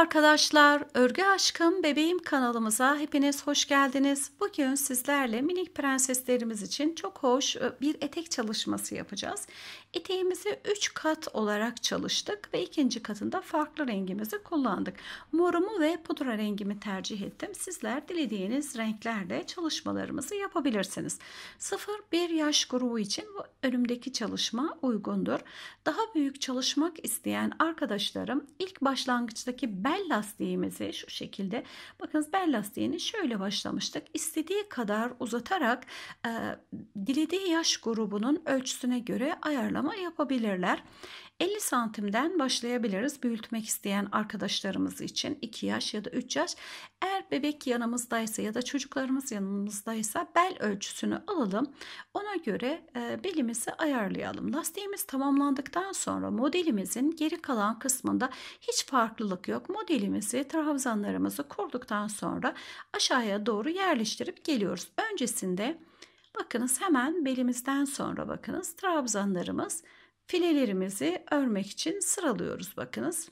arkadaşlar, Örgü Aşkım Bebeğim kanalımıza hepiniz hoş geldiniz. Bugün sizlerle minik prenseslerimiz için çok hoş e, bir etek çalışması yapacağız. Eteğimizi 3 kat olarak çalıştık ve ikinci katında farklı rengimizi kullandık. Morumu ve pudra rengimi tercih ettim. Sizler dilediğiniz renklerde çalışmalarımızı yapabilirsiniz. 0-1 yaş grubu için bu önümdeki çalışma uygundur. Daha büyük çalışmak isteyen arkadaşlarım ilk başlangıçtaki ben bel lastiğimizi şu şekilde bakınız bel lastiğini şöyle başlamıştık. istediği kadar uzatarak e, dilediği yaş grubunun ölçüsüne göre ayarlama yapabilirler. 50 santimden başlayabiliriz büyütmek isteyen arkadaşlarımız için 2 yaş ya da 3 yaş. Eğer bebek yanımızdaysa ya da çocuklarımız yanımızdaysa bel ölçüsünü alalım. Ona göre e, belimizi ayarlayalım. Lastiğimiz tamamlandıktan sonra modelimizin geri kalan kısmında hiç farklılık yok. Modelimizi trabzanlarımızı kurduktan sonra aşağıya doğru yerleştirip geliyoruz. Öncesinde bakınız hemen belimizden sonra bakınız trabzanlarımız filelerimizi örmek için sıralıyoruz bakınız.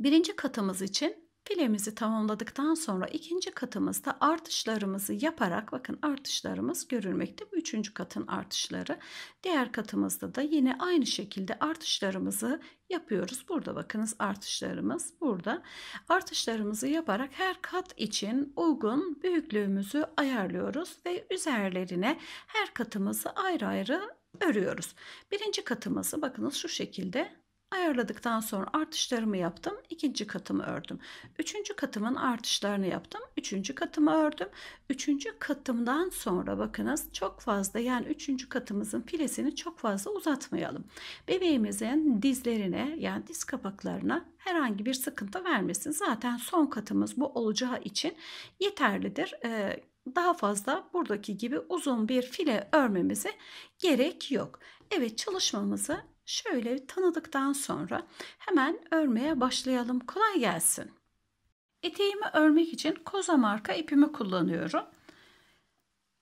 Birinci katımız için filemizi tamamladıktan sonra ikinci katımızda artışlarımızı yaparak bakın artışlarımız görülmekte. Bu üçüncü katın artışları. Diğer katımızda da yine aynı şekilde artışlarımızı yapıyoruz. Burada bakınız artışlarımız burada. Artışlarımızı yaparak her kat için uygun büyüklüğümüzü ayarlıyoruz ve üzerlerine her katımızı ayrı ayrı örüyoruz. Birinci katımızı bakınız şu şekilde ayarladıktan sonra artışlarımı yaptım. İkinci katımı ördüm. Üçüncü katımın artışlarını yaptım. Üçüncü katımı ördüm. Üçüncü katımdan sonra bakınız çok fazla yani üçüncü katımızın filesini çok fazla uzatmayalım. Bebeğimizin dizlerine yani diz kapaklarına herhangi bir sıkıntı vermesin. Zaten son katımız bu olacağı için yeterlidir. Ee, daha fazla buradaki gibi uzun bir file örmemize gerek yok. Evet çalışmamızı şöyle tanıdıktan sonra hemen örmeye başlayalım. Kolay gelsin. Eteğimi örmek için koza marka ipimi kullanıyorum.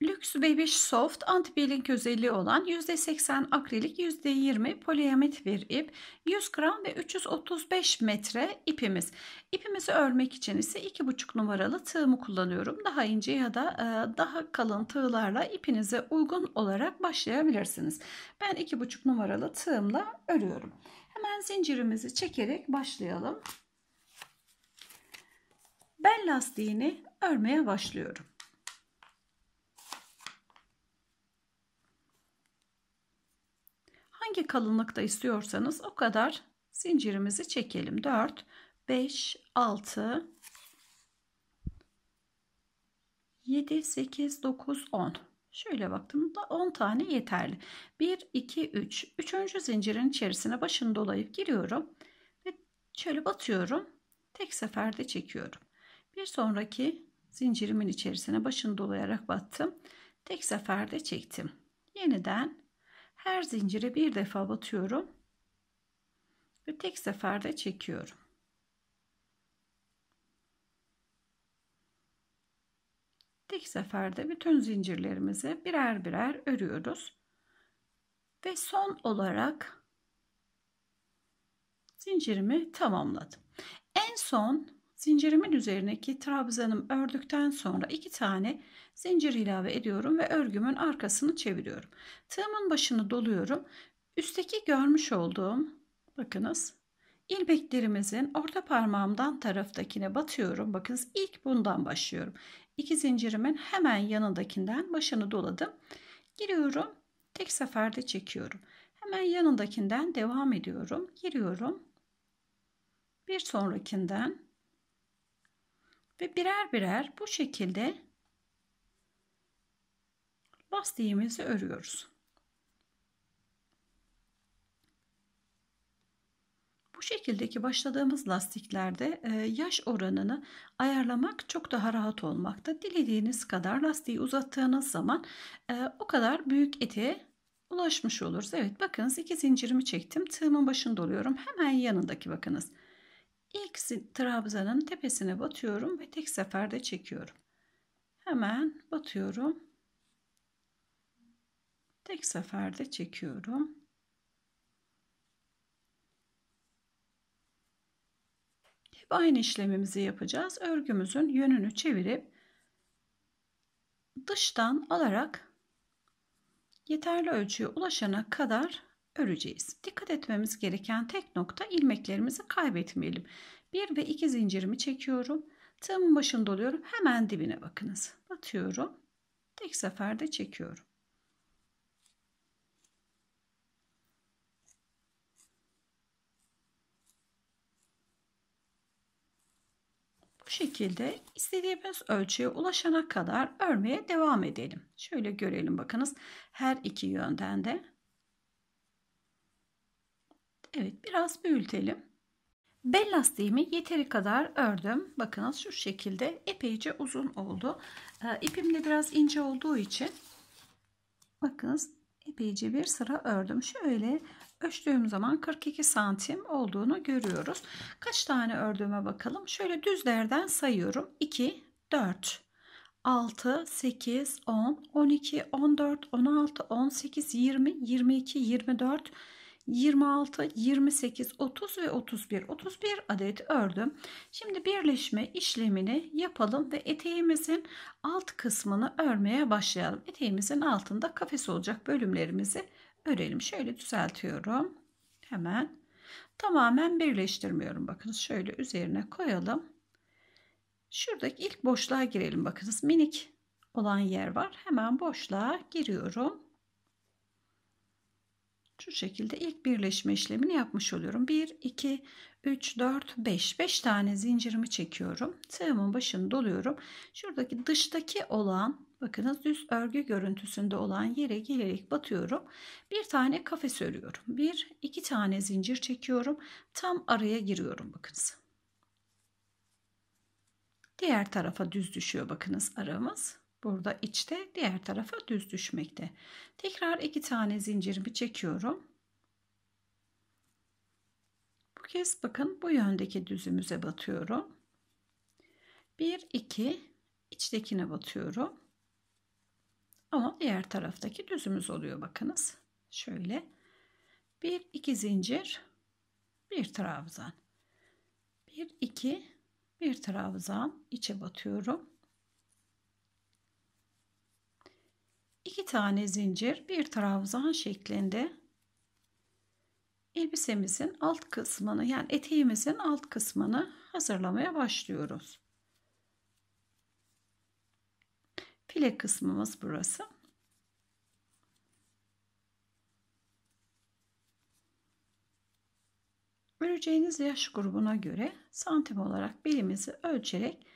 Lux Bebiş Soft anti-peeling özelliği olan %80 akrilik %20 poliamit bir ip. 100 gram ve 335 metre ipimiz. İpimizi örmek için ise 2,5 numaralı tığımı kullanıyorum. Daha ince ya da e, daha kalın tığlarla ipinize uygun olarak başlayabilirsiniz. Ben 2,5 numaralı tığımla örüyorum. Hemen zincirimizi çekerek başlayalım. Bel lastiğini örmeye başlıyorum. hangi kalınlıkta istiyorsanız o kadar zincirimizi çekelim. 4, 5, 6, 7, 8, 9, 10. Şöyle baktığımda 10 tane yeterli. 1, 2, 3. Üçüncü zincirin içerisine başını dolayıp giriyorum. Ve şöyle batıyorum. Tek seferde çekiyorum. Bir sonraki zincirimin içerisine başını dolayarak battım. Tek seferde çektim. Yeniden her zincire bir defa batıyorum. Ve tek seferde çekiyorum. Tek seferde bütün zincirlerimizi birer birer örüyoruz. Ve son olarak zincirimi tamamladım. En son zincirimin üzerindeki trabzanım ördükten sonra iki tane zincir ilave ediyorum ve örgümün arkasını çeviriyorum. Tığımın başını doluyorum. Üstteki görmüş olduğum bakınız ilmeklerimizin orta parmağımdan taraftakine batıyorum. Bakınız ilk bundan başlıyorum. İki zincirimin hemen yanındakinden başını doladım. Giriyorum. Tek seferde çekiyorum. Hemen yanındakinden devam ediyorum. Giriyorum. Bir sonrakinden ve birer birer bu şekilde lastiğimizi örüyoruz. Bu şekildeki başladığımız lastiklerde e, yaş oranını ayarlamak çok daha rahat olmakta. Dilediğiniz kadar lastiği uzattığınız zaman e, o kadar büyük ete ulaşmış oluruz. Evet bakınız iki zincirimi çektim. Tığımın başında oluyorum. Hemen yanındaki bakınız. İlk trabzanın tepesine batıyorum ve tek seferde çekiyorum. Hemen batıyorum Tek seferde çekiyorum. Hep aynı işlemimizi yapacağız. Örgümüzün yönünü çevirip dıştan alarak yeterli ölçüye ulaşana kadar öreceğiz. Dikkat etmemiz gereken tek nokta ilmeklerimizi kaybetmeyelim. 1 ve 2 zincirimi çekiyorum. Tığımın başını doluyorum. Hemen dibine bakınız. Batıyorum. Tek seferde çekiyorum. Bu şekilde istediğimiz ölçüye ulaşana kadar örmeye devam edelim. Şöyle görelim bakınız. Her iki yönden de. Evet biraz büyütelim. Bel lastiğimi yeteri kadar ördüm. Bakınız şu şekilde epeyce uzun oldu. Ee, ipim de biraz ince olduğu için bakınız epeyce bir sıra ördüm. Şöyle ölçtüğüm zaman 42 santim olduğunu görüyoruz. Kaç tane ördüğüme bakalım. Şöyle düzlerden sayıyorum. 2, 4, 6, 8, 10, 12, 14, 16, 18, 20, 22, 24, 26, 28, 30 ve 31. 31 adet ördüm. Şimdi birleşme işlemini yapalım ve eteğimizin alt kısmını örmeye başlayalım. Eteğimizin altında kafes olacak bölümlerimizi örelim. Şöyle düzeltiyorum. Hemen tamamen birleştirmiyorum. Bakınız şöyle üzerine koyalım. Şuradaki ilk boşluğa girelim. Bakınız minik olan yer var. Hemen boşluğa giriyorum. Şu şekilde ilk birleşme işlemini yapmış oluyorum. 1, 2, 3, 4, 5. 5 tane zincirimi çekiyorum. Tığımın başını doluyorum. Şuradaki dıştaki olan Bakınız düz örgü görüntüsünde olan yere gelerek batıyorum. Bir tane kafes örüyorum. Bir, iki tane zincir çekiyorum. Tam araya giriyorum bakınız. Diğer tarafa düz düşüyor bakınız aramız. Burada içte diğer tarafa düz düşmekte. Tekrar iki tane zincirimi çekiyorum. Bu kez bakın bu yöndeki düzümüze batıyorum. Bir iki içtekine batıyorum. Ama diğer taraftaki düzümüz oluyor bakınız. Şöyle bir iki zincir bir trabzan. bir iki bir trabzan içe batıyorum. iki tane zincir bir trabzan şeklinde elbisemizin alt kısmını yani eteğimizin alt kısmını hazırlamaya başlıyoruz. File kısmımız burası. Öreceğiniz yaş grubuna göre santim olarak belimizi ölçerek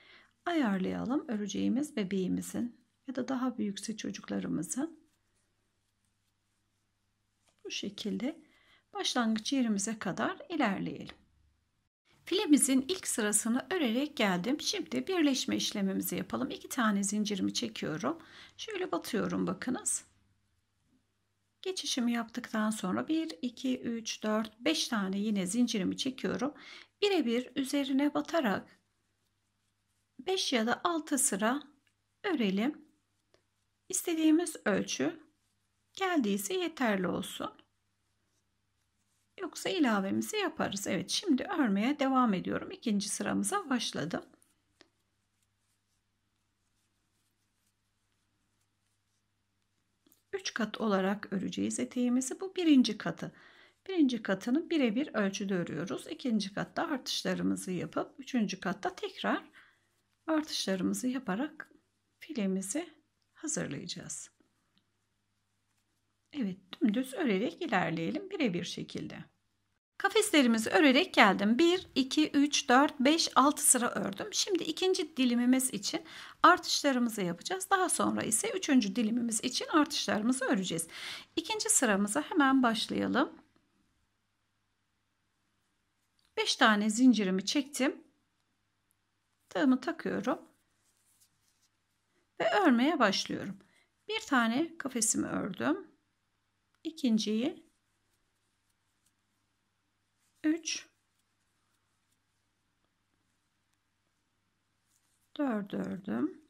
ayarlayalım. Öreceğimiz bebeğimizin ya da daha büyükse çocuklarımızın bu şekilde başlangıç yerimize kadar ilerleyelim. Filemizin ilk sırasını örerek geldim. Şimdi birleşme işlemimizi yapalım. İki tane zincirimi çekiyorum. Şöyle batıyorum bakınız. Geçişimi yaptıktan sonra 1, 2, 3, 4, 5 tane yine zincirimi çekiyorum. Birebir üzerine batarak 5 ya da 6 sıra örelim. İstediğimiz ölçü geldiyse yeterli olsun. Yoksa ilavemizi yaparız. Evet şimdi örmeye devam ediyorum. İkinci sıramıza başladım. Üç kat olarak öreceğiz eteğimizi. Bu birinci katı. Birinci katını birebir ölçüde örüyoruz. İkinci katta artışlarımızı yapıp üçüncü katta tekrar artışlarımızı yaparak filemizi hazırlayacağız. Evet dümdüz örerek ilerleyelim birebir şekilde. Kafeslerimizi örerek geldim. 1, 2, 3, 4, 5, 6 sıra ördüm. Şimdi ikinci dilimimiz için artışlarımızı yapacağız. Daha sonra ise üçüncü dilimimiz için artışlarımızı öreceğiz. İkinci sıramıza hemen başlayalım. 5 tane zincirimi çektim. Tığımı takıyorum. Ve örmeye başlıyorum. Bir tane kafesimi ördüm ikinciyi 3 4 ördüm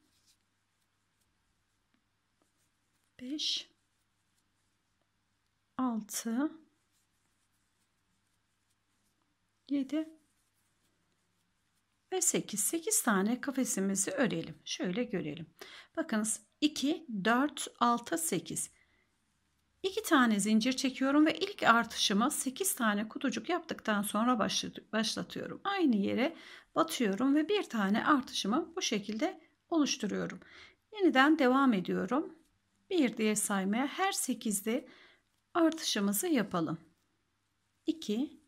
5 6 7 ve 8 8 tane kafesimizi örelim şöyle görelim bakınız 2 4 6 8 2 tane zincir çekiyorum ve ilk artışımı 8 tane kutucuk yaptıktan sonra başlatıyorum. Aynı yere batıyorum ve bir tane artışımı bu şekilde oluşturuyorum. Yeniden devam ediyorum. 1 diye saymaya her 8'de artışımızı yapalım. 2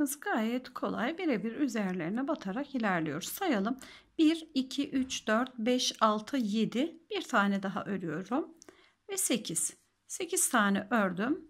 Hız gayet kolay birebir üzerlerine batarak ilerliyoruz. Sayalım. 1, 2, 3, 4, 5, 6, 7. Bir tane daha örüyorum. Ve 8. 8 tane ördüm.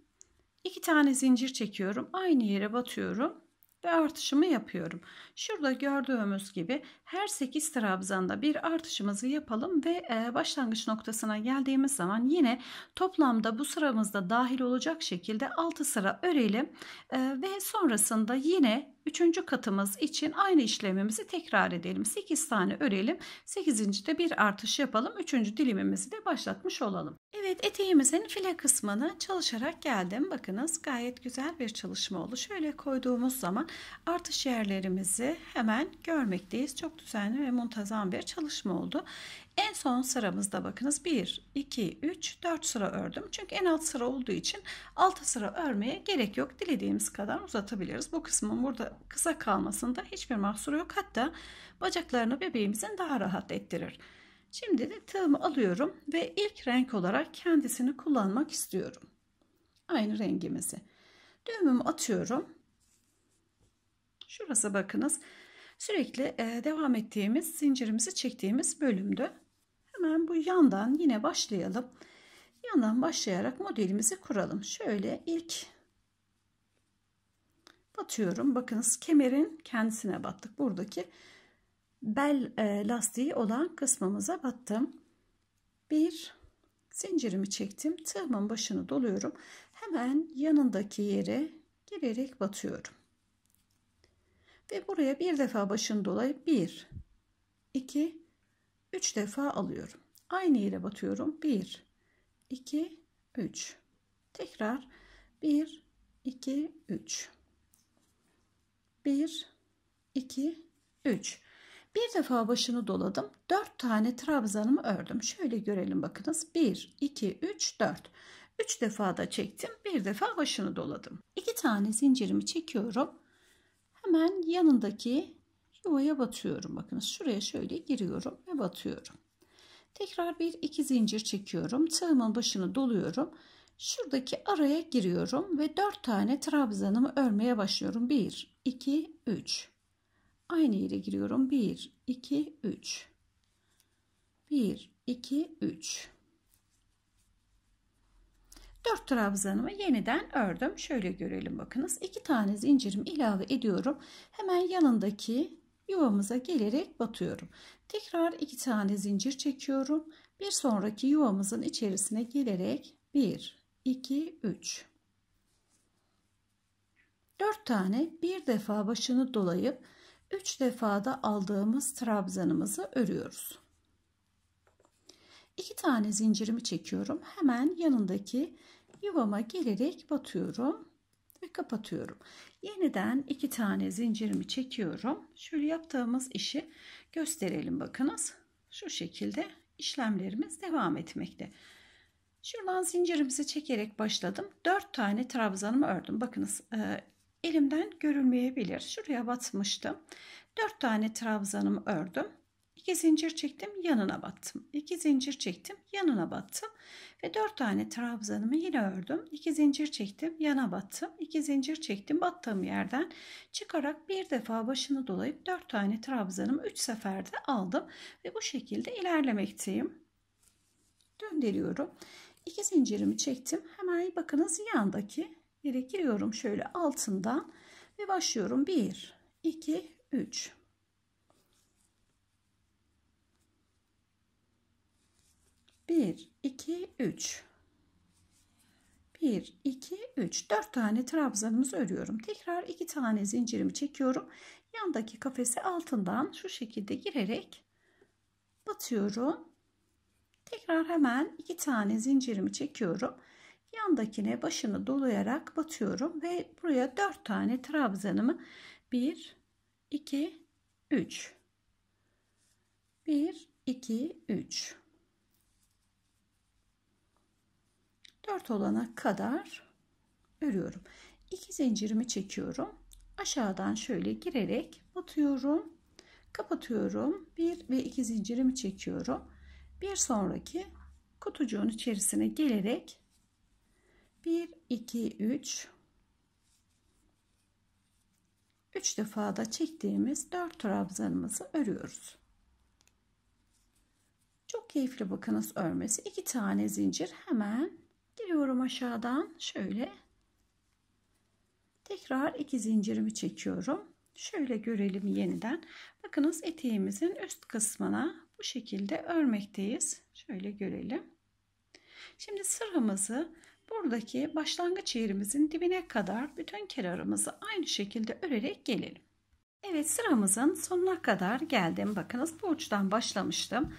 2 tane zincir çekiyorum. Aynı yere batıyorum ve artışımı yapıyorum. Şurada gördüğümüz gibi her 8 trabzanda bir artışımızı yapalım ve e, başlangıç noktasına geldiğimiz zaman yine toplamda bu sıramızda dahil olacak şekilde 6 sıra örelim e, ve sonrasında yine Üçüncü katımız için aynı işlemimizi tekrar edelim. 8 tane örelim. 8. de bir artış yapalım. Üçüncü dilimimizi de başlatmış olalım. Evet eteğimizin file kısmını çalışarak geldim. Bakınız gayet güzel bir çalışma oldu. Şöyle koyduğumuz zaman artış yerlerimizi hemen görmekteyiz. Çok düzenli ve muntazam bir çalışma oldu. En son sıramızda bakınız 1, 2, 3, 4 sıra ördüm. Çünkü en alt sıra olduğu için 6 sıra örmeye gerek yok. Dilediğimiz kadar uzatabiliriz. Bu kısmın burada kısa kalmasında hiçbir mahsur yok. Hatta bacaklarını bebeğimizin daha rahat ettirir. Şimdi de tığımı alıyorum ve ilk renk olarak kendisini kullanmak istiyorum. Aynı rengimizi. Düğümümü atıyorum. Şurası bakınız. Sürekli e, devam ettiğimiz, zincirimizi çektiğimiz bölümdü. Hemen bu yandan yine başlayalım. Yandan başlayarak modelimizi kuralım. Şöyle ilk batıyorum. Bakınız kemerin kendisine battık. Buradaki bel e, lastiği olan kısmımıza battım. Bir zincirimi çektim. Tığımın başını doluyorum. Hemen yanındaki yere girerek batıyorum. Ve buraya bir defa başını dolayıp bir, iki, üç defa alıyorum. Aynı yere batıyorum. Bir, iki, üç. Tekrar bir, iki, üç. 1, 2, 3. Bir defa başını doladım. 4 tane trabzanımı ördüm. Şöyle görelim bakınız. 1, 2, 3, 4. 3 defa da çektim. Bir defa başını doladım. 2 tane zincirimi çekiyorum. Hemen yanındaki yuvaya batıyorum. Bakınız şuraya şöyle giriyorum ve batıyorum. Tekrar bir iki zincir çekiyorum. Tığımın başını doluyorum Şuradaki araya giriyorum ve 4 tane trabzanımı örmeye başlıyorum. 1, 2, 3. Aynı yere giriyorum. 1, 2, 3. 1, 2, 3. 4 trabzanımı yeniden ördüm. Şöyle görelim bakınız. 2 tane zincirimi ilave ediyorum. Hemen yanındaki yuvamıza gelerek batıyorum. Tekrar 2 tane zincir çekiyorum. Bir sonraki yuvamızın içerisine gelerek 1, 2, 3. 4 tane bir defa başını dolayıp 3 defada aldığımız trabzanımızı örüyoruz. 2 tane zincirimi çekiyorum. Hemen yanındaki yuvama gelerek batıyorum ve kapatıyorum. Yeniden 2 tane zincirimi çekiyorum. Şöyle yaptığımız işi gösterelim bakınız. Şu şekilde işlemlerimiz devam etmekte. Şuradan zincirimizi çekerek başladım. 4 tane trabzanımı ördüm. Bakınız e, elimden görülmeyebilir. Şuraya batmıştım. 4 tane trabzanımı ördüm. 2 zincir çektim yanına battım. 2 zincir çektim yanına battım. Ve 4 tane trabzanımı yine ördüm. 2 zincir çektim yana battım. 2 zincir çektim battığım yerden çıkarak bir defa başını dolayıp 4 tane trabzanımı 3 seferde aldım. Ve bu şekilde ilerlemekteyim. Döndürüyorum. İki zincirimi çektim. Hemen bakınız yandaki yere giriyorum şöyle altından ve başlıyorum. 1, 2, 3. Bir, iki, üç. Bir, iki, üç. Dört tane trabzanımızı örüyorum. Tekrar iki tane zincirimi çekiyorum. Yandaki kafesi altından şu şekilde girerek batıyorum Tekrar hemen iki tane zincirimi çekiyorum. Yandakine başını dolayarak batıyorum ve buraya dört tane trabzanımı bir, iki, üç, bir, iki, üç, dört olana kadar örüyorum. İki zincirimi çekiyorum. Aşağıdan şöyle girerek batıyorum. Kapatıyorum. bir ve iki zincirimi çekiyorum bir sonraki kutucuğun içerisine gelerek 1, 2, 3 3 defa da çektiğimiz 4 trabzanımızı örüyoruz. Çok keyifli bakınız örmesi. 2 tane zincir hemen giriyorum aşağıdan şöyle. Tekrar 2 zincirimi çekiyorum. Şöyle görelim yeniden. Bakınız eteğimizin üst kısmına bu şekilde örmekteyiz. Şöyle görelim. Şimdi sıramızı buradaki başlangıç yerimizin dibine kadar bütün kenarımızı aynı şekilde örerek gelelim. Evet sıramızın sonuna kadar geldim. Bakınız bu uçtan başlamıştım.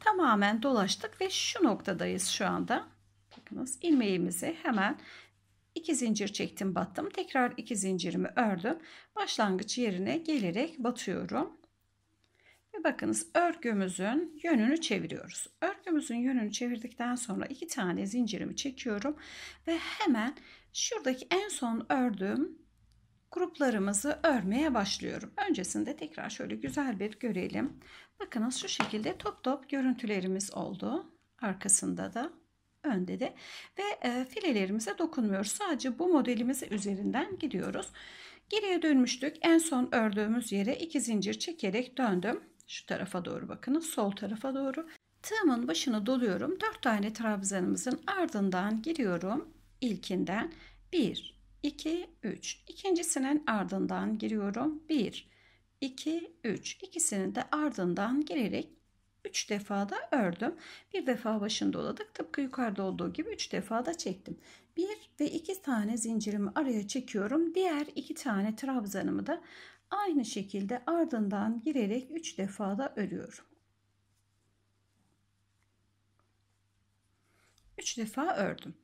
Tamamen dolaştık ve şu noktadayız şu anda. Bakınız ilmeğimizi hemen 2 zincir çektim battım. Tekrar 2 zincirimi ördüm. Başlangıç yerine gelerek batıyorum. Ve bakınız örgümüzün yönünü çeviriyoruz. Örgümüzün yönünü çevirdikten sonra iki tane zincirimi çekiyorum. Ve hemen şuradaki en son ördüğüm gruplarımızı örmeye başlıyorum. Öncesinde tekrar şöyle güzel bir görelim. Bakınız şu şekilde top top görüntülerimiz oldu. Arkasında da önde de ve e, filelerimize dokunmuyoruz. Sadece bu modelimizi üzerinden gidiyoruz. Geriye dönmüştük. En son ördüğümüz yere iki zincir çekerek döndüm. Şu tarafa doğru bakınız. Sol tarafa doğru. Tığımın başını doluyorum. 4 tane trabzanımızın ardından giriyorum. İlkinden 1, 2, 3. İkincisinin ardından giriyorum. 1, 2, 3. İkisinin de ardından girerek 3 defa da ördüm. Bir defa başını doladık. Tıpkı yukarıda olduğu gibi 3 defa da çektim. 1 ve 2 tane zincirimi araya çekiyorum. Diğer 2 tane trabzanımı da Aynı şekilde ardından girerek 3 defa da örüyorum. 3 defa ördüm.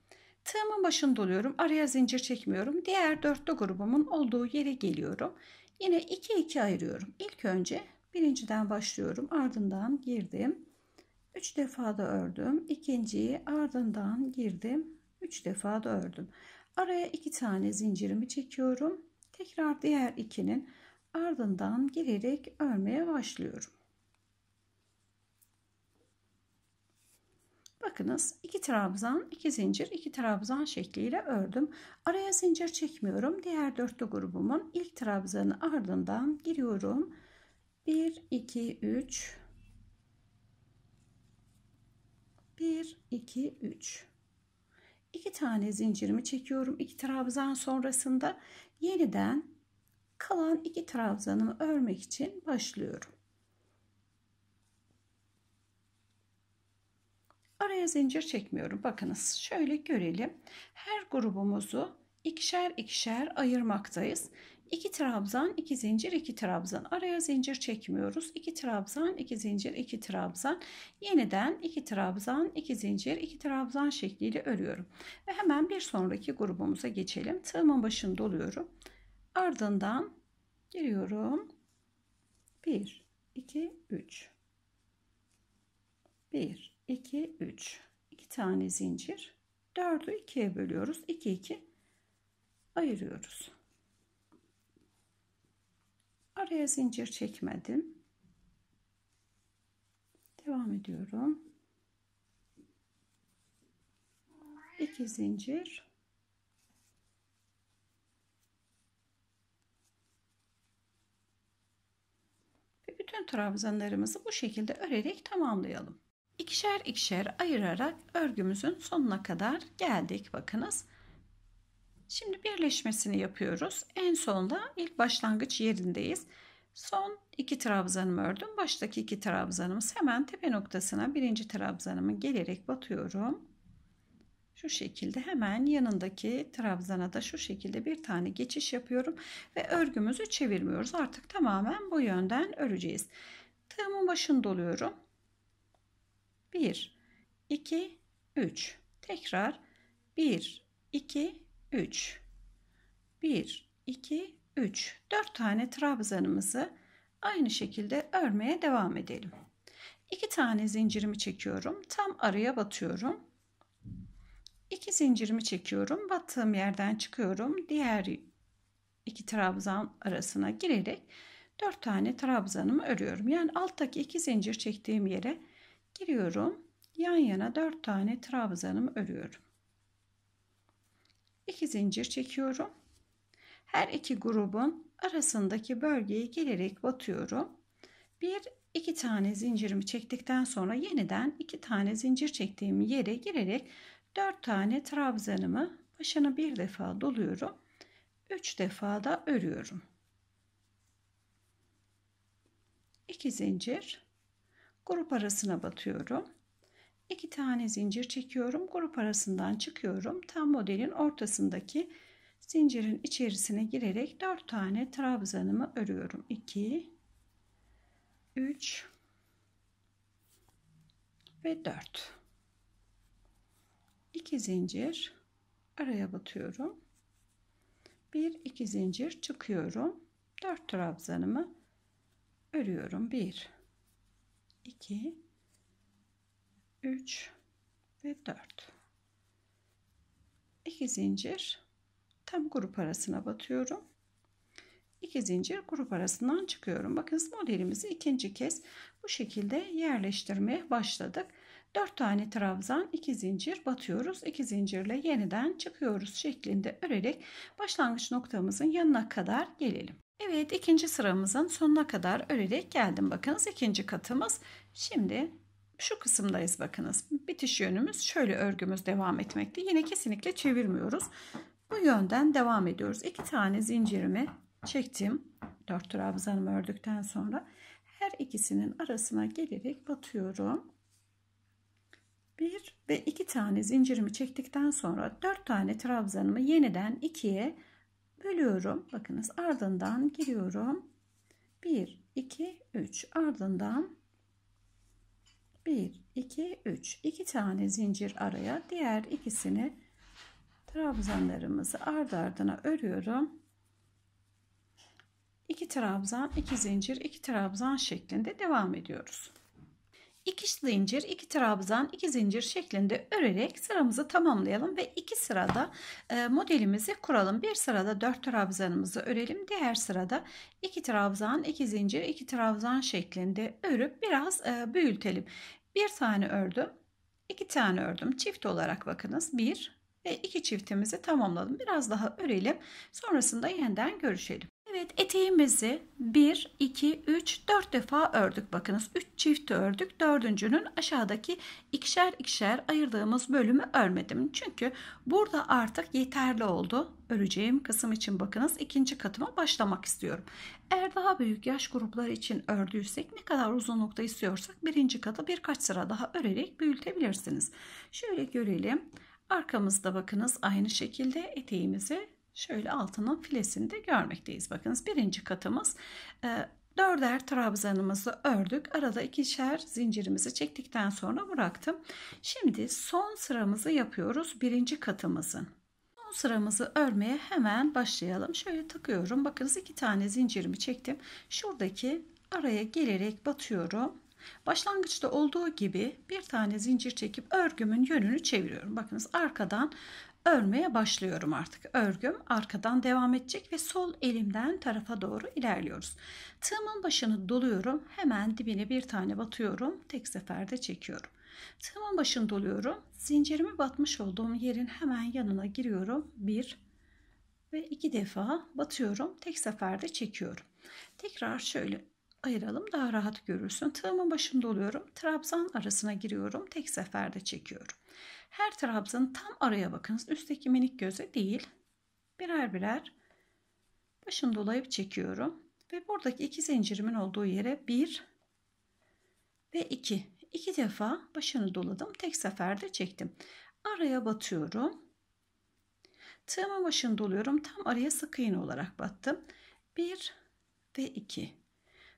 Tığımın başını doluyorum. Araya zincir çekmiyorum. Diğer dörtlü grubumun olduğu yere geliyorum. Yine 2 2 ayırıyorum. İlk önce birinciden başlıyorum. Ardından girdim. 3 defa da ördüm. İkinciyi ardından girdim. 3 defa da ördüm. Araya 2 tane zincirimi çekiyorum. Tekrar diğer ikinin ardından girerek örmeye başlıyorum. Bakınız iki trabzan, iki zincir, iki trabzan şekliyle ördüm. Araya zincir çekmiyorum. Diğer dörtlü grubumun ilk trabzanı ardından giriyorum. 1 2 3 1 2 3 2 tane zincirimi çekiyorum. 2 trabzan sonrasında yeniden kalan iki trabzanımı örmek için başlıyorum. Araya zincir çekmiyorum. Bakınız şöyle görelim. Her grubumuzu ikişer ikişer ayırmaktayız. İki trabzan, iki zincir, iki trabzan. Araya zincir çekmiyoruz. İki trabzan, iki zincir, iki trabzan. Yeniden iki trabzan, iki zincir, iki trabzan şekliyle örüyorum. Ve hemen bir sonraki grubumuza geçelim. Tığımın başını doluyorum. Ardından giriyorum. 1, 2, 3. 1, 2, 3. 2 tane zincir. 4'ü 2'ye bölüyoruz. 2, 2 ayırıyoruz. Araya zincir çekmedim. Devam ediyorum. 2 zincir bütün trabzanlarımızı bu şekilde örerek tamamlayalım. İkişer ikişer ayırarak örgümüzün sonuna kadar geldik. Bakınız. Şimdi birleşmesini yapıyoruz. En sonda ilk başlangıç yerindeyiz. Son iki trabzanımı ördüm. Baştaki iki trabzanımız hemen tepe noktasına birinci trabzanımı gelerek batıyorum şu şekilde hemen yanındaki trabzana da şu şekilde bir tane geçiş yapıyorum ve örgümüzü çevirmiyoruz artık tamamen bu yönden öreceğiz tığımın başını doluyorum 1 2 3 tekrar 1 2 3 1 2 3 4 tane trabzanımızı aynı şekilde örmeye devam edelim 2 tane zincirimi çekiyorum tam araya batıyorum İki zincirimi çekiyorum. Battığım yerden çıkıyorum. Diğer iki trabzan arasına girerek 4 tane trabzanımı örüyorum. Yani alttaki iki zincir çektiğim yere giriyorum. Yan yana 4 tane trabzanımı örüyorum. İki zincir çekiyorum. Her iki grubun arasındaki bölgeye gelerek batıyorum. Bir iki tane zincirimi çektikten sonra yeniden iki tane zincir çektiğim yere girerek 4 tane trabzanımı başına bir defa doluyorum. 3 defa da örüyorum. 2 zincir grup arasına batıyorum. 2 tane zincir çekiyorum. Grup arasından çıkıyorum. Tam modelin ortasındaki zincirin içerisine girerek 4 tane trabzanımı örüyorum. 2 3 ve 4 2 zincir araya batıyorum. 1 2 zincir çıkıyorum. 4 trabzanımı örüyorum. 1 2 3 ve 4. 2 zincir tam grup arasına batıyorum. 2 zincir grup arasından çıkıyorum. Bakın modelimizi ikinci kez bu şekilde yerleştirmeye başladık. 4 tane trabzan 2 zincir batıyoruz 2 zincirle yeniden çıkıyoruz şeklinde örerek başlangıç noktamızın yanına kadar gelelim. Evet ikinci sıramızın sonuna kadar örerek geldim bakınız ikinci katımız şimdi şu kısımdayız bakınız bitiş yönümüz şöyle örgümüz devam etmekte yine kesinlikle çevirmiyoruz bu yönden devam ediyoruz iki tane zincirimi çektim 4 trabzanımı ördükten sonra her ikisinin arasına gelerek batıyorum 1 ve 2 tane zincirimi çektikten sonra 4 tane trabzanımı yeniden 2'ye bölüyorum. Bakınız ardından giriyorum. 1, 2, 3 ardından 1, 2, 3 2 tane zincir araya diğer ikisini trabzanlarımızı ardı ardına örüyorum. 2 trabzan, 2 zincir, 2 trabzan şeklinde devam ediyoruz. 2 zincir, 2 trabzan, 2 zincir şeklinde örerek sıramızı tamamlayalım ve 2 sırada e, modelimizi kuralım. Bir sırada 4 trabzanımızı örelim. Diğer sırada 2 trabzan, 2 zincir, 2 trabzan şeklinde örüp biraz e, büyütelim. Bir tane ördüm, 2 tane ördüm. Çift olarak bakınız. 1 ve 2 çiftimizi tamamladım. Biraz daha örelim. Sonrasında yeniden görüşelim. Evet eteğimizi 1, 2, 3, 4 defa ördük. Bakınız 3 çift ördük. Dördüncünün aşağıdaki ikişer ikişer ayırdığımız bölümü örmedim. Çünkü burada artık yeterli oldu. Öreceğim kısım için bakınız ikinci katıma başlamak istiyorum. Eğer daha büyük yaş grupları için ördüysek ne kadar uzunlukta istiyorsak birinci katı birkaç sıra daha örerek büyütebilirsiniz. Şöyle görelim. Arkamızda bakınız aynı şekilde eteğimizi şöyle altının filesini de görmekteyiz. Bakınız birinci katımız e, dörder trabzanımızı ördük. Arada ikişer zincirimizi çektikten sonra bıraktım. Şimdi son sıramızı yapıyoruz birinci katımızın. Son sıramızı örmeye hemen başlayalım. Şöyle takıyorum. Bakınız iki tane zincirimi çektim. Şuradaki araya gelerek batıyorum. Başlangıçta olduğu gibi bir tane zincir çekip örgümün yönünü çeviriyorum. Bakınız arkadan örmeye başlıyorum artık. Örgüm arkadan devam edecek ve sol elimden tarafa doğru ilerliyoruz. Tığımın başını doluyorum. Hemen dibine bir tane batıyorum. Tek seferde çekiyorum. Tığımın başını doluyorum. Zincirimi batmış olduğum yerin hemen yanına giriyorum. Bir ve iki defa batıyorum. Tek seferde çekiyorum. Tekrar şöyle ayıralım daha rahat görürsün. Tığımın başında oluyorum. Trabzan arasına giriyorum. Tek seferde çekiyorum. Her trabzanın tam araya bakınız. Üstteki minik göze değil. Birer birer başını dolayıp çekiyorum. Ve buradaki iki zincirimin olduğu yere bir ve iki. İki defa başını doladım. Tek seferde çektim. Araya batıyorum. Tığımın başını doluyorum. Tam araya sık iğne olarak battım. bir ve iki.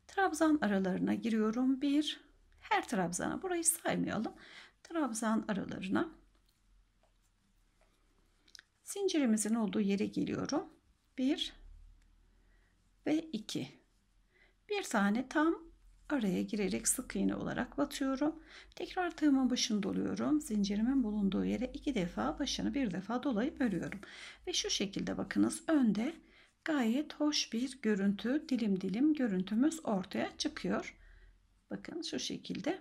Trabzan aralarına giriyorum. bir her trabzana burayı saymayalım. Trabzan aralarına zincirimizin olduğu yere geliyorum. bir ve iki Bir tane tam araya girerek sık iğne olarak batıyorum. Tekrar tığımın başını doluyorum. Zincirimin bulunduğu yere iki defa başını bir defa dolayıp örüyorum. Ve şu şekilde bakınız önde gayet hoş bir görüntü, dilim dilim görüntümüz ortaya çıkıyor. Bakın şu şekilde.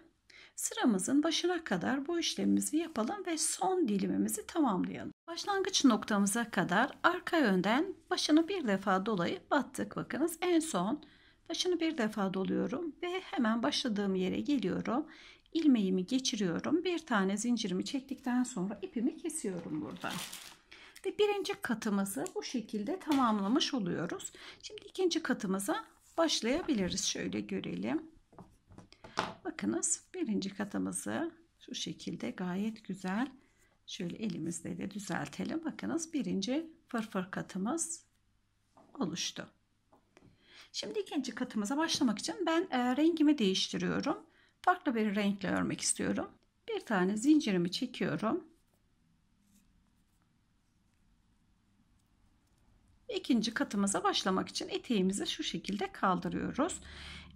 Sıramızın başına kadar bu işlemimizi yapalım ve son dilimimizi tamamlayalım. Başlangıç noktamıza kadar arka yönden başını bir defa dolayıp battık. Bakınız en son başını bir defa doluyorum ve hemen başladığım yere geliyorum. İlmeğimi geçiriyorum. Bir tane zincirimi çektikten sonra ipimi kesiyorum burada. Ve birinci katımızı bu şekilde tamamlamış oluyoruz. Şimdi ikinci katımıza başlayabiliriz. Şöyle görelim. Bakınız birinci katımızı şu şekilde gayet güzel şöyle elimizde de düzeltelim. Bakınız birinci fırfır katımız oluştu. Şimdi ikinci katımıza başlamak için ben e, rengimi değiştiriyorum. Farklı bir renkle örmek istiyorum. Bir tane zincirimi çekiyorum. ikinci katımıza başlamak için eteğimizi şu şekilde kaldırıyoruz.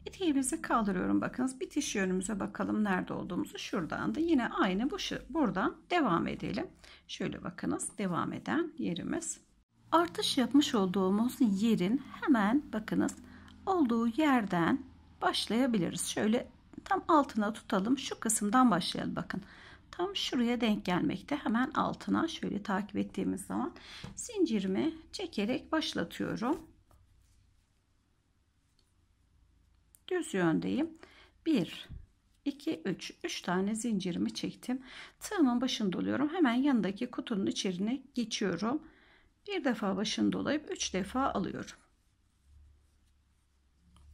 Eteğimizi kaldırıyorum. Bakınız bitiş yönümüze bakalım nerede olduğumuzu. Şuradan da yine aynı bu buradan devam edelim. Şöyle bakınız devam eden yerimiz. Artış yapmış olduğumuz yerin hemen bakınız olduğu yerden başlayabiliriz. Şöyle tam altına tutalım. Şu kısımdan başlayalım bakın. Bakın tam şuraya denk gelmekte. Hemen altına şöyle takip ettiğimiz zaman zincirimi çekerek başlatıyorum. Düz yöndeyim. 1 2 3 3 tane zincirimi çektim. Tığımın başını doluyorum. Hemen yanındaki kutunun içerine geçiyorum. Bir defa başını dolayıp 3 defa alıyorum.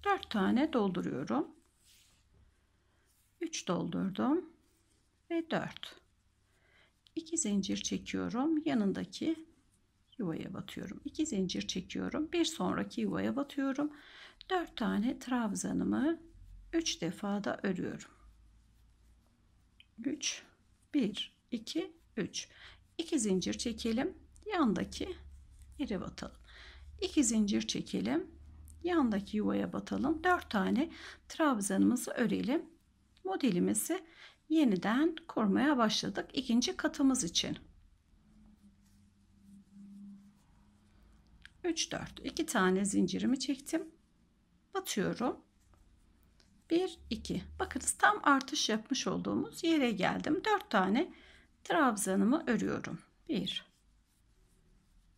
4 tane dolduruyorum. 3 doldurdum ve 4. 2 zincir çekiyorum. Yanındaki yuvaya batıyorum. 2 zincir çekiyorum. Bir sonraki yuvaya batıyorum. 4 tane trabzanımı 3 defa da örüyorum. 3 1 2 3 2 zincir çekelim. Yandaki yere batalım. 2 zincir çekelim. Yandaki yuvaya batalım. 4 tane trabzanımızı örelim. Modelimizi yeniden kurmaya başladık ikinci katımız için. 3 4 2 tane zincirimi çektim. Batıyorum. 1 2. Bakınız tam artış yapmış olduğumuz yere geldim. 4 tane trabzanımı örüyorum. 1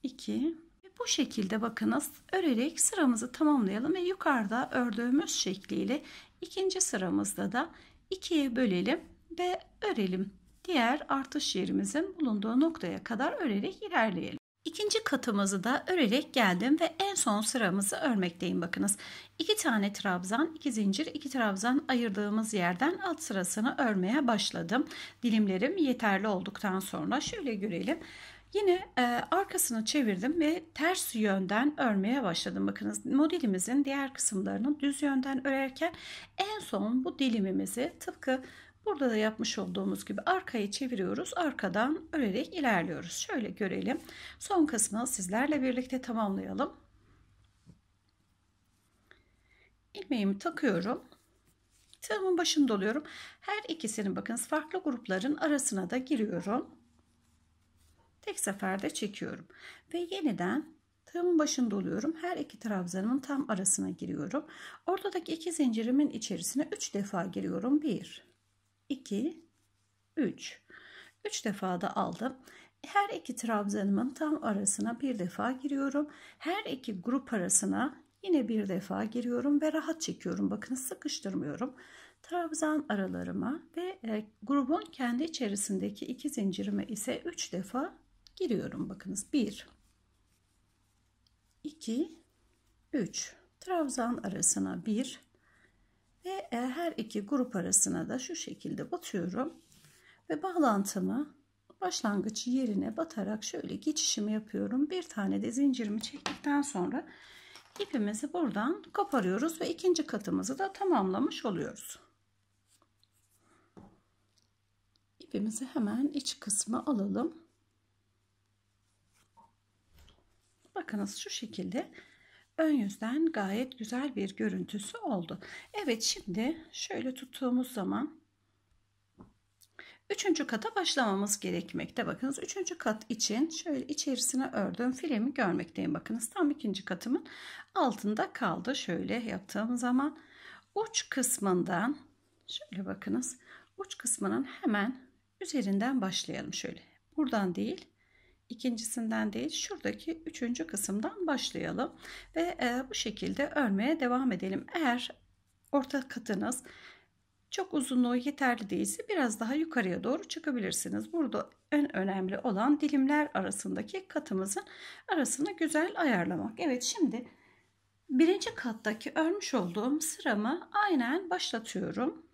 2 bu şekilde bakınız örerek sıramızı tamamlayalım ve yukarıda ördüğümüz şekliyle ikinci sıramızda da ikiye bölelim ve örelim. Diğer artış yerimizin bulunduğu noktaya kadar örerek ilerleyelim. İkinci katımızı da örerek geldim ve en son sıramızı örmekteyim bakınız. 2 tane trabzan, 2 zincir, 2 trabzan ayırdığımız yerden alt sırasını örmeye başladım. Dilimlerim yeterli olduktan sonra şöyle görelim. Yine e, arkasını çevirdim ve ters yönden örmeye başladım. Bakınız modelimizin diğer kısımlarını düz yönden örerken en son bu dilimimizi tıpkı Burada da yapmış olduğumuz gibi arkayı çeviriyoruz. Arkadan örerek ilerliyoruz. Şöyle görelim. Son kısmı sizlerle birlikte tamamlayalım. Ilmeğimi takıyorum. Tığımın başını doluyorum. Her ikisini bakınız farklı grupların arasına da giriyorum. Tek seferde çekiyorum. Ve yeniden tığımın başını doluyorum. Her iki trabzanımın tam arasına giriyorum. Ortadaki iki zincirimin içerisine 3 defa giriyorum. 1 2, 3. 3 defa da aldım. Her iki trabzanımın tam arasına bir defa giriyorum. Her iki grup arasına yine bir defa giriyorum ve rahat çekiyorum. Bakın sıkıştırmıyorum. Trabzan aralarıma ve e, grubun kendi içerisindeki iki zincirime ise 3 defa giriyorum. Bakınız 1 2 3 trabzan arasına 1 ve e, her iki grup arasına da şu şekilde batıyorum. Ve bağlantımı başlangıç yerine batarak şöyle geçişimi yapıyorum. Bir tane de zincirimi çektikten sonra ipimizi buradan koparıyoruz ve ikinci katımızı da tamamlamış oluyoruz. İpimizi hemen iç kısmı alalım. Bakınız şu şekilde ön yüzden gayet güzel bir görüntüsü oldu. Evet şimdi şöyle tuttuğumuz zaman üçüncü kata başlamamız gerekmekte. Bakınız üçüncü kat için şöyle içerisine ördüğüm filemi görmekteyim. Bakınız tam ikinci katımın altında kaldı. Şöyle yaptığım zaman uç kısmından şöyle bakınız uç kısmının hemen üzerinden başlayalım şöyle. Buradan değil ikincisinden değil şuradaki üçüncü kısımdan başlayalım ve e, bu şekilde örmeye devam edelim eğer orta katınız çok uzunluğu yeterli değilse biraz daha yukarıya doğru çıkabilirsiniz burada en önemli olan dilimler arasındaki katımızın arasını güzel ayarlamak evet şimdi birinci kattaki örmüş olduğum sıramı aynen başlatıyorum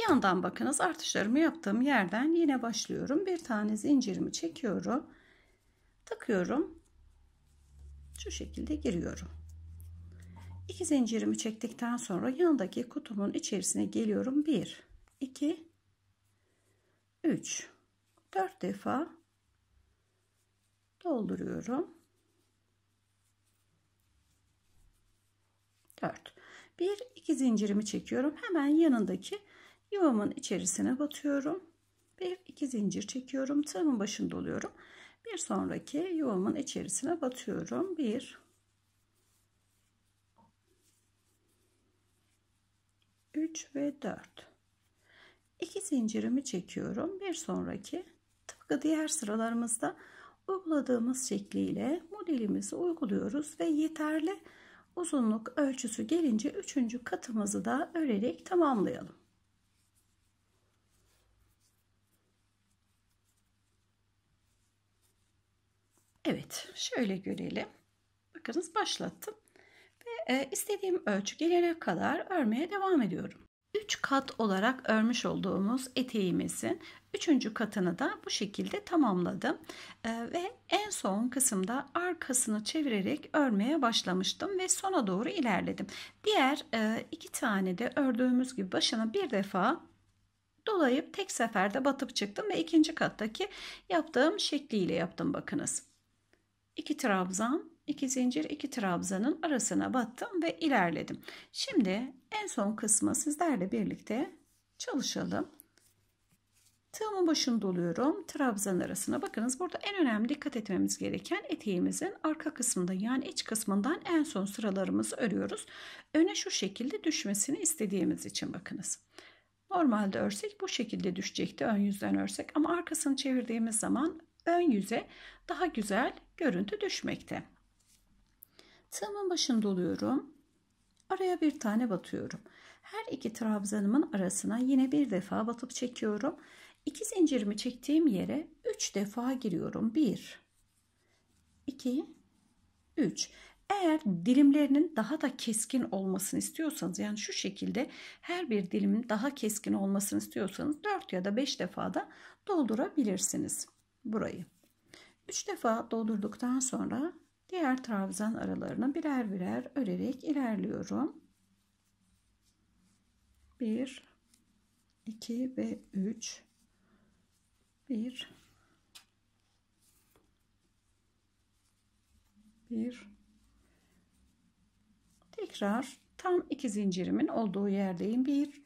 Yandan bakınız artışlarımı yaptığım yerden yine başlıyorum. Bir tane zincirimi çekiyorum. Takıyorum. Şu şekilde giriyorum. İki zincirimi çektikten sonra yandaki kutumun içerisine geliyorum. Bir, iki, üç, dört defa dolduruyorum. Dört. Bir, iki zincirimi çekiyorum. Hemen yanındaki yuvamın içerisine batıyorum bir iki zincir çekiyorum tığımın başında oluyorum bir sonraki yuvamın içerisine batıyorum bir üç ve dört iki zincirimi çekiyorum bir sonraki tıpkı diğer sıralarımızda uyguladığımız şekliyle modelimizi uyguluyoruz ve yeterli uzunluk ölçüsü gelince üçüncü katımızı da örerek tamamlayalım şöyle görelim. Bakınız başlattım. Ve e, istediğim ölçü gelene kadar örmeye devam ediyorum. 3 kat olarak örmüş olduğumuz eteğimizin 3. katını da bu şekilde tamamladım. E, ve en son kısımda arkasını çevirerek örmeye başlamıştım ve sona doğru ilerledim. Diğer e, iki tane de ördüğümüz gibi başına bir defa dolayıp tek seferde batıp çıktım ve ikinci kattaki yaptığım şekliyle yaptım bakınız. 2 trabzan, iki zincir, iki trabzanın arasına battım ve ilerledim. Şimdi en son kısmı sizlerle birlikte çalışalım. Tığımın başını doluyorum. Trabzan arasına bakınız burada en önemli dikkat etmemiz gereken eteğimizin arka kısmında yani iç kısmından en son sıralarımızı örüyoruz. Öne şu şekilde düşmesini istediğimiz için bakınız. Normalde örsek bu şekilde düşecekti ön yüzden örsek ama arkasını çevirdiğimiz zaman ön yüze daha güzel görüntü düşmekte. Tığımın başını doluyorum. Araya bir tane batıyorum. Her iki trabzanımın arasına yine bir defa batıp çekiyorum. İki zincirimi çektiğim yere 3 defa giriyorum. 1 2 3 eğer dilimlerinin daha da keskin olmasını istiyorsanız yani şu şekilde her bir dilimin daha keskin olmasını istiyorsanız 4 ya da 5 defa da doldurabilirsiniz burayı. Üç defa doldurduktan sonra diğer trabzan aralarına birer birer örerek ilerliyorum. 1 2 ve 3 1 1 Tekrar tam iki zincirimin olduğu yerdeyim. 1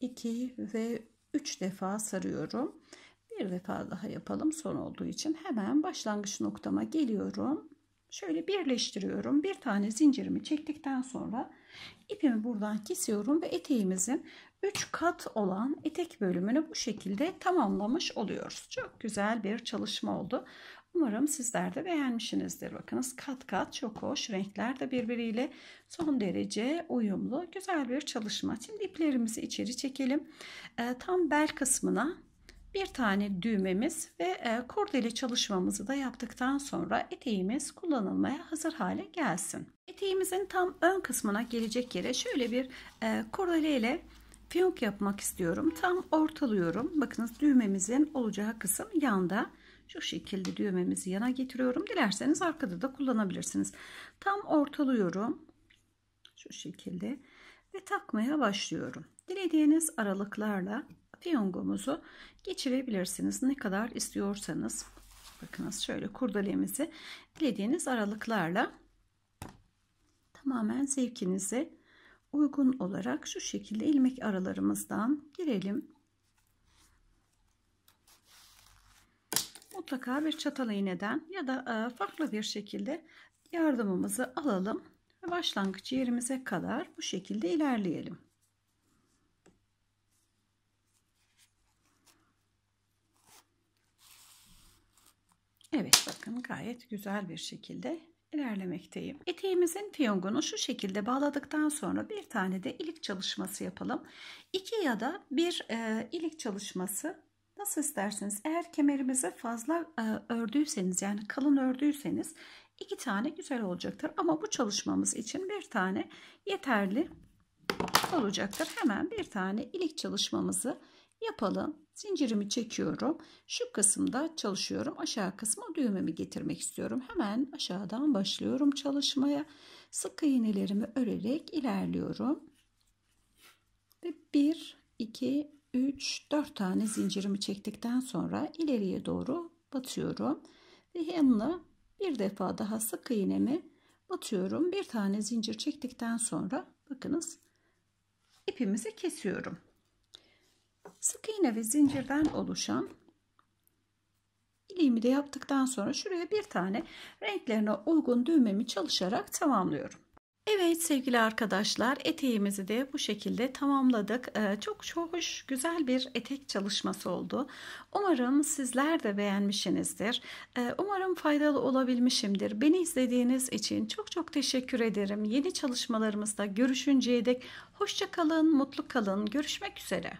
2 ve 3 defa sarıyorum. Bir defa daha yapalım son olduğu için. Hemen başlangıç noktama geliyorum. Şöyle birleştiriyorum. Bir tane zincirimi çektikten sonra ipimi buradan kesiyorum ve eteğimizin 3 kat olan etek bölümünü bu şekilde tamamlamış oluyoruz. Çok güzel bir çalışma oldu. Umarım sizler de beğenmişsinizdir. Bakınız kat kat çok hoş. Renkler de birbiriyle son derece uyumlu. Güzel bir çalışma. Şimdi iplerimizi içeri çekelim. E, tam bel kısmına bir tane düğmemiz ve e, kordeli çalışmamızı da yaptıktan sonra eteğimiz kullanılmaya hazır hale gelsin. Eteğimizin tam ön kısmına gelecek yere şöyle bir e, kurdele ile fiyonk yapmak istiyorum. Tam ortalıyorum. Bakınız düğmemizin olacağı kısım yanda. Şu şekilde düğmemizi yana getiriyorum. Dilerseniz arkada da kullanabilirsiniz. Tam ortalıyorum. Şu şekilde ve takmaya başlıyorum. Dilediğiniz aralıklarla piyongomuzu geçirebilirsiniz. Ne kadar istiyorsanız. Bakınız şöyle kurdalemizi, dilediğiniz aralıklarla tamamen zevkinize uygun olarak şu şekilde ilmek aralarımızdan girelim. Mutlaka bir çatal iğneden ya da e, farklı bir şekilde yardımımızı alalım. ve Başlangıç yerimize kadar bu şekilde ilerleyelim. Evet bakın gayet güzel bir şekilde ilerlemekteyim. Eteğimizin piyongunu şu şekilde bağladıktan sonra bir tane de ilik çalışması yapalım. İki ya da bir e, ilik çalışması nasıl isterseniz eğer kemerimizi fazla e, ördüyseniz yani kalın ördüyseniz iki tane güzel olacaktır. Ama bu çalışmamız için bir tane yeterli olacaktır. Hemen bir tane ilik çalışmamızı yapalım. Zincirimi çekiyorum. Şu kısımda çalışıyorum. Aşağı kısma düğmemi getirmek istiyorum. Hemen aşağıdan başlıyorum çalışmaya. Sık iğnelerimi örerek ilerliyorum. Ve 1, 2, 3, 4 tane zincirimi çektikten sonra ileriye doğru batıyorum. Ve yanına bir defa daha sık iğnemi batıyorum. Bir tane zincir çektikten sonra bakınız ipimizi kesiyorum. Sık iğne ve zincirden oluşan iliğimi de yaptıktan sonra şuraya bir tane renklerine uygun düğmemi çalışarak tamamlıyorum. Evet sevgili arkadaşlar eteğimizi de bu şekilde tamamladık. Çok ee, çok hoş güzel bir etek çalışması oldu. Umarım sizler de beğenmişsinizdir. Ee, umarım faydalı olabilmişimdir. Beni izlediğiniz için çok çok teşekkür ederim. Yeni çalışmalarımızda görüşünceye dek hoşça kalın, mutlu kalın. Görüşmek üzere.